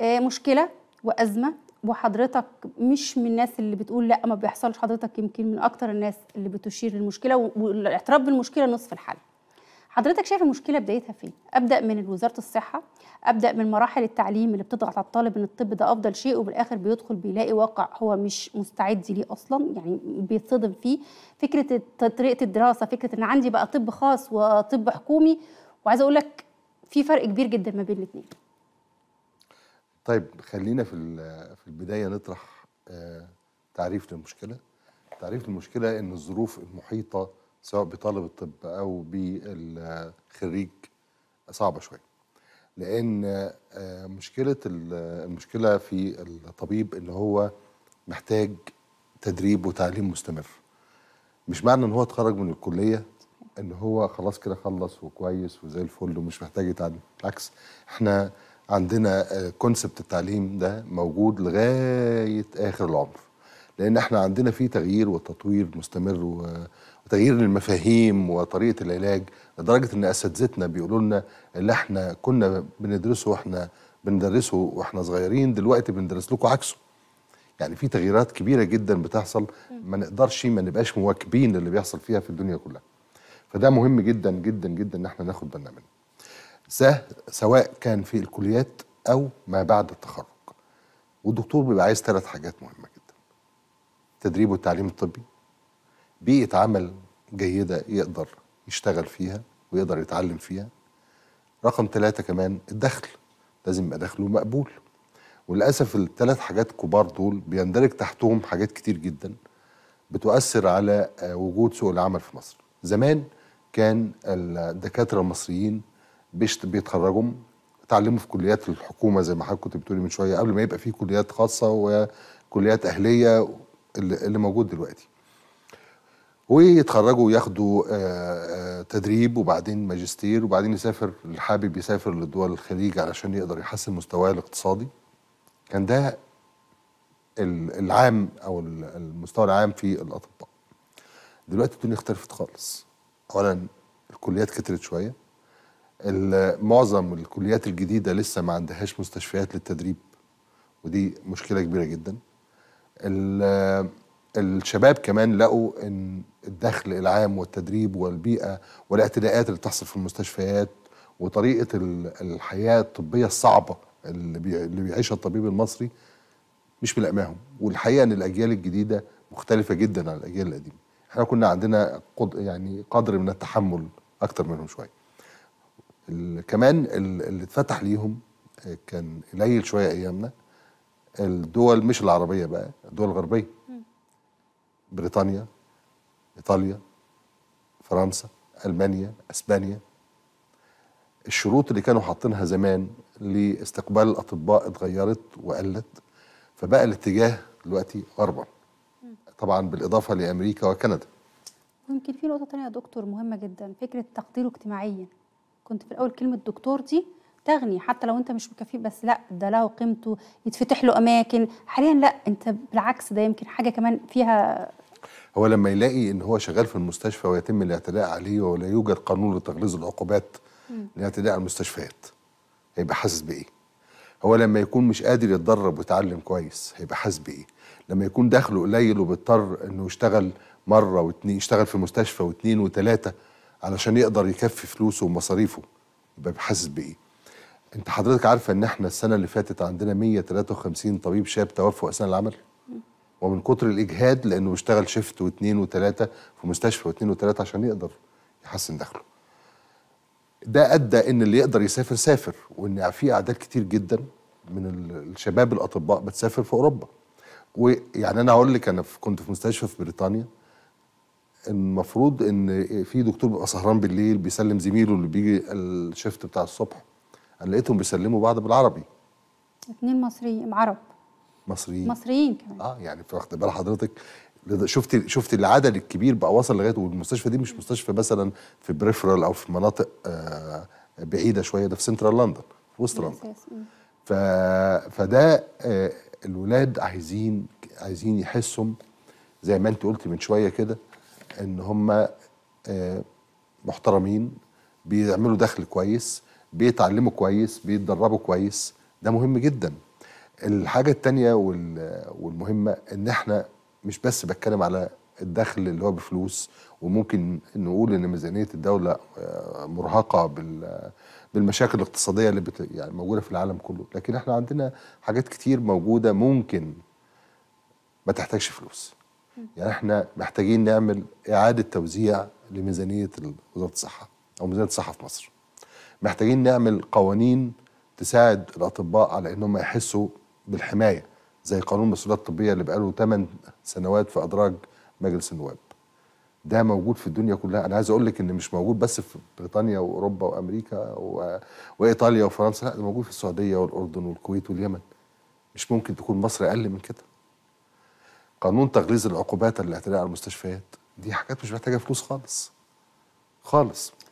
آه، مشكله وازمه وحضرتك مش من الناس اللي بتقول لا ما بيحصلش حضرتك يمكن من اكتر الناس اللي بتشير للمشكله والاعتراف بالمشكله نصف الحل حضرتك شايف المشكله بدايتها فين ابدا من وزاره الصحه ابدا من مراحل التعليم اللي بتضغط على الطالب ان الطب ده افضل شيء وبالاخر بيدخل بيلاقي واقع هو مش مستعد ليه اصلا يعني بيتصدم فيه فكره طريقه الدراسه فكره ان عندي بقى طب خاص وطب حكومي وعايزه اقول لك في فرق كبير جدا ما بين الاثنين طيب خلينا في في البدايه نطرح آه، تعريف للمشكله تعريف المشكله ان الظروف المحيطه سواء بطالب الطب او بالخريج صعبه شويه لان آه، مشكله المشكله في الطبيب ان هو محتاج تدريب وتعليم مستمر مش معنى ان هو اتخرج من الكليه ان هو خلاص كده خلص وكويس وزي الفل ومش محتاج يتعلم بالعكس احنا عندنا كونسبت آه، التعليم ده موجود لغايه اخر العمر لان احنا عندنا فيه تغيير وتطوير مستمر وتغيير المفاهيم وطريقه العلاج لدرجه ان اساتذتنا بيقولوا لنا اللي احنا كنا بندرسه واحنا بندرسه واحنا صغيرين دلوقتي بندرس لكم عكسه يعني في تغييرات كبيره جدا بتحصل ما نقدرش ما نبقاش مواكبين اللي بيحصل فيها في الدنيا كلها فده مهم جدا جدا جدا ان احنا ناخد بالنا منه سهل سواء كان في الكليات او ما بعد التخرج والدكتور بيبقى عايز ثلاث حاجات مهمه جدا تدريب والتعليم الطبي بيئه عمل جيده يقدر يشتغل فيها ويقدر يتعلم فيها رقم ثلاثة كمان الدخل لازم يبقى دخله مقبول وللأسف الثلاث حاجات كبار دول بيندرج تحتهم حاجات كتير جدا بتؤثر على وجود سوق العمل في مصر زمان كان الدكاترة المصريين بيتخرجوا اتعلموا في كليات الحكومه زي ما حضرتك كنت بتقولي من شويه قبل ما يبقى في كليات خاصه وكليات اهليه اللي موجود دلوقتي ويتخرجوا وياخدوا آه، آه، تدريب وبعدين ماجستير وبعدين يسافر اللي حابب يسافر لدول الخليج علشان يقدر يحسن مستواه الاقتصادي كان ده العام او المستوى العام في الاطباء دلوقتي الدنيا اختلفت خالص اولا الكليات كترت شويه معظم الكليات الجديده لسه ما عندهاش مستشفيات للتدريب ودي مشكله كبيره جدا الشباب كمان لقوا ان الدخل العام والتدريب والبيئه والاعتداءات اللي بتحصل في المستشفيات وطريقه الحياه الطبيه الصعبه اللي بيعيشها الطبيب المصري مش بلاقماهم والحقيقه ان الاجيال الجديده مختلفه جدا عن الاجيال القديمه احنا كنا عندنا قد يعني قدر من التحمل اكتر منهم شويه كمان اللي اتفتح ليهم آه، كان قليل شويه ايامنا الدول مش العربيه بقى الدول الغربيه بريطانيا ايطاليا فرنسا المانيا اسبانيا الشروط اللي كانوا حاطينها زمان لاستقبال الاطباء اتغيرت وقلت فبقى الاتجاه دلوقتي غربا طبعا بالاضافه لامريكا وكندا ممكن في نقطه ثانيه يا دكتور مهمه جدا فكره تقديره اجتماعيا كنت في الاول كلمه دكتور دي تغني حتى لو انت مش مكفيه بس لا ده له قيمته يتفتح له اماكن حاليا لا انت بالعكس ده يمكن حاجه كمان فيها هو لما يلاقي ان هو شغال في المستشفى ويتم الاعتداء عليه ولا يوجد قانون لتغليظ العقوبات الاعتداء على المستشفيات هيبقى حاسس بايه هو لما يكون مش قادر يتدرب ويتعلم كويس هيبقى حاسس بايه لما يكون دخله قليل وبيضطر انه يشتغل مره واتنين يشتغل في مستشفى واتنين وثلاثه علشان يقدر يكفي فلوسه ومصاريفه يبقى بحاسس بايه انت حضرتك عارفه ان احنا السنه اللي فاتت عندنا 153 طبيب شاب توفوا اثناء العمل ومن كتر الاجهاد لانه بيشتغل شيفت واثنين وثلاثه في مستشفى واثنين وثلاثه عشان يقدر يحسن دخله ده ادى ان اللي يقدر يسافر سافر وان في اعداد كتير جدا من الشباب الاطباء بتسافر في اوروبا ويعني انا هقول لك انا كنت في مستشفى في بريطانيا المفروض ان في دكتور بيبقى سهران بالليل بيسلم زميله اللي بيجي الشيفت بتاع الصبح انا لقيتهم بيسلموا بعض بالعربي اثنين مصريين عرب مصريين مصريين كمان اه يعني واخد بال حضرتك شفت شفت العدد الكبير بقى وصل لغايه والمستشفى دي مش مستشفى مثلا في بريفرال او في مناطق آه بعيده شويه ده في سنترال لندن في وسط لندن ف... فده آه الولاد عايزين عايزين يحسهم زي ما انت قلت من شويه كده ان هم آه، محترمين بيعملوا دخل كويس بيتعلموا كويس بيتدربوا كويس ده مهم جدا الحاجة التانية والمهمة ان احنا مش بس بتكلم على الدخل اللي هو بفلوس وممكن نقول ان ميزانية الدولة آه، مرهقة بالمشاكل الاقتصادية اللي بت يعني موجودة في العالم كله لكن احنا عندنا حاجات كتير موجودة ممكن ما تحتاجش فلوس يعني احنا محتاجين نعمل اعاده توزيع لميزانيه وزاره الصحه او ميزانيه الصحه في مصر محتاجين نعمل قوانين تساعد الاطباء على انهم يحسوا بالحمايه زي قانون المسؤوليات الطبيه اللي بقاله 8 سنوات في ادراج مجلس النواب ده موجود في الدنيا كلها انا عايز اقول لك ان مش موجود بس في بريطانيا واوروبا وامريكا و... وايطاليا وفرنسا لا ده موجود في السعوديه والاردن والكويت واليمن مش ممكن تكون مصر اقل من كده قانون تغليظ العقوبات الاعتداء على المستشفيات دي حاجات مش محتاجه فلوس خالص خالص